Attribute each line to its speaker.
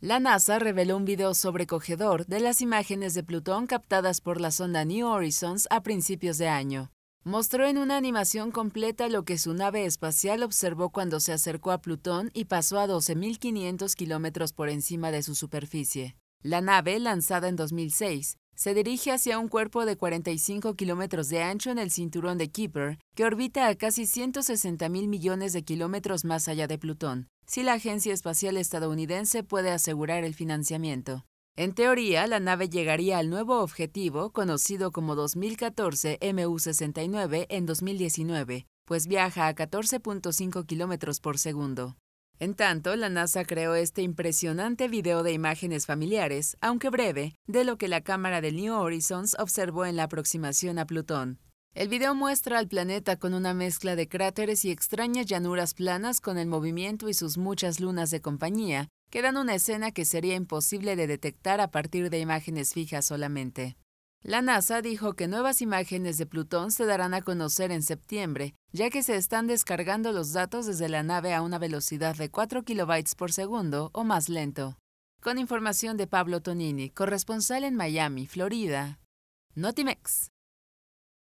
Speaker 1: La NASA reveló un video sobrecogedor de las imágenes de Plutón captadas por la sonda New Horizons a principios de año. Mostró en una animación completa lo que su nave espacial observó cuando se acercó a Plutón y pasó a 12.500 kilómetros por encima de su superficie. La nave, lanzada en 2006, se dirige hacia un cuerpo de 45 kilómetros de ancho en el cinturón de Kuiper, que orbita a casi 160.000 millones de kilómetros más allá de Plutón, si la Agencia Espacial Estadounidense puede asegurar el financiamiento. En teoría, la nave llegaría al nuevo objetivo, conocido como 2014 MU-69, en 2019, pues viaja a 14.5 km por segundo. En tanto, la NASA creó este impresionante video de imágenes familiares, aunque breve, de lo que la cámara de New Horizons observó en la aproximación a Plutón. El video muestra al planeta con una mezcla de cráteres y extrañas llanuras planas con el movimiento y sus muchas lunas de compañía, que dan una escena que sería imposible de detectar a partir de imágenes fijas solamente. La NASA dijo que nuevas imágenes de Plutón se darán a conocer en septiembre, ya que se están descargando los datos desde la nave a una velocidad de 4 kilobytes por segundo o más lento. Con información de Pablo Tonini, corresponsal en Miami, Florida. Notimex.